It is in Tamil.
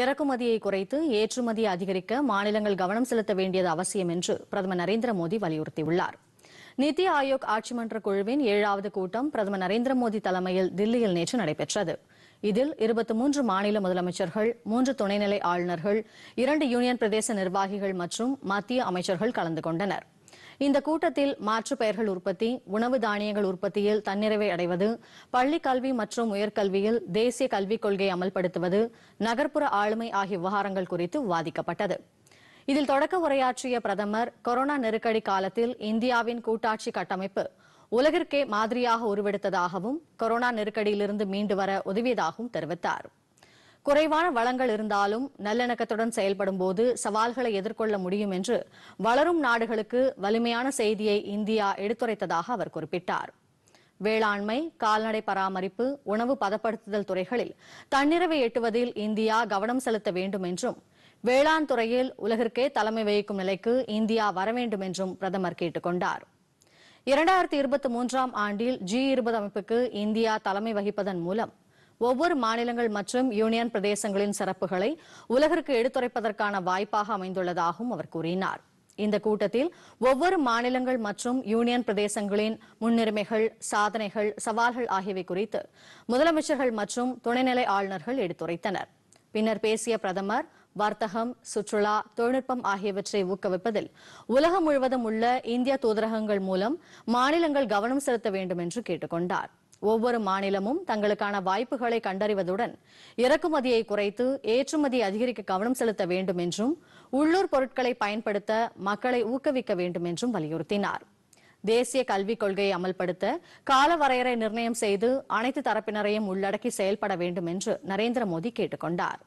இறக்குமதியை குறைத்து ஏற்றுமதி அதிகரிக்க மாநிலங்கள் கவனம் செலுத்த வேண்டியது அவசியம் என்று பிரதமர் நரேந்திர மோடி வலியுறுத்தியுள்ளார் நிதி ஆயோக் ஆட்சி மன்ற குழுவின் ஏழாவது கூட்டம் பிரதமர் நரேந்திர மோடி தலைமையில் தில்லியில் நேற்று நடைபெற்றது இதில் இருபத்தி மூன்று மாநில முதலமைச்சர்கள் மூன்று துணைநிலை ஆளுநர்கள் இரண்டு யூனியன் பிரதேச நிர்வாகிகள் மற்றும் மத்திய அமைச்சர்கள் கலந்து கொண்டனா் இந்த கூட்டத்தில் மாற்று பெயர்கள் உற்பத்தி உணவு தானியங்கள் உற்பத்தியில் தன்னிறைவை அடைவது பள்ளி கல்வி மற்றும் உயர்கல்வியில் தேசிய கல்விக் கொள்கை அமல்படுத்துவது நகர்ப்புற ஆளுமை ஆகிய விவகாரங்கள் குறித்து விவாதிக்கப்பட்டது இதில் தொடக்க உரையாற்றிய பிரதமர் கொரோனா நெருக்கடி காலத்தில் இந்தியாவின் கூட்டாட்சி கட்டமைப்பு உலகிற்கே மாதிரியாக உருவெடுத்ததாகவும் கொரோனா நெருக்கடியிலிருந்து மீண்டு வர உதவியதாகவும் தெரிவித்தாா் குறைவான வளங்கள் இருந்தாலும் நல்லிணக்கத்துடன் செயல்படும் போது சவால்களை எதிர்கொள்ள முடியும் என்று வளரும் நாடுகளுக்கு வலிமையான செய்தியை இந்தியா எடுத்துரைத்ததாக அவர் குறிப்பிட்டார் வேளாண்மை கால்நடை பராமரிப்பு உணவு பதப்படுத்துதல் துறைகளில் தன்னிறைவை எட்டுவதில் இந்தியா கவனம் செலுத்த வேண்டும் என்றும் வேளாண் துறையில் உலகிற்கே தலைமை வகிக்கும் நிலைக்கு இந்தியா வர வேண்டும் என்றும் பிரதமர் கேட்டுக் இரண்டாயிரத்தி இருபத்தி மூன்றாம் ஆண்டில் ஜி இருபது அமைப்புக்கு இந்தியா தலைமை வகிப்பதன் மூலம் ஒவ்வொரு மாநிலங்கள் மற்றும் யூனியன் பிரதேசங்களின் சிறப்புகளை உலகிற்கு எடுத்துரைப்பதற்கான வாய்ப்பாக அமைந்துள்ளதாகவும் அவர் கூறினார் இந்த கூட்டத்தில் ஒவ்வொரு மாநிலங்கள் மற்றும் யூனியன் பிரதேசங்களின் முன்னுரிமைகள் சாதனைகள் சவால்கள் ஆகியவை குறித்து முதலமைச்சர்கள் மற்றும் துணைநிலை ஆளுநர்கள் எடுத்துரைத்தனர் பின்னர் பேசிய பிரதமர் வர்த்தகம் சுற்றுலா தொழில்நுட்பம் ஆகியவற்றை ஊக்குவிப்பதில் உலகம் முழுவதும் உள்ள இந்திய தூதரகங்கள் மூலம் மாநிலங்கள் கவனம் செலுத்த வேண்டும் என்று கேட்டுக்கொண்டாா் ஒவ்வொரு மாநிலமும் தங்களுக்கான வாய்ப்புகளை கண்டறிவதுடன் இறக்குமதியை குறைத்து ஏற்றுமதி அதிகரிக்க கவனம் செலுத்த வேண்டும் என்றும் உள்ளூர் பொருட்களை பயன்படுத்த மக்களை ஊக்குவிக்க வேண்டும் என்றும் வலியுறுத்தினார் தேசிய கல்விக் கொள்கையை அமல்படுத்த கால வரையறை நிர்ணயம் செய்து அனைத்து தரப்பினரையும் உள்ளடக்கி செயல்பட வேண்டும் என்று நரேந்திர மோடி கேட்டுக் கொண்டார்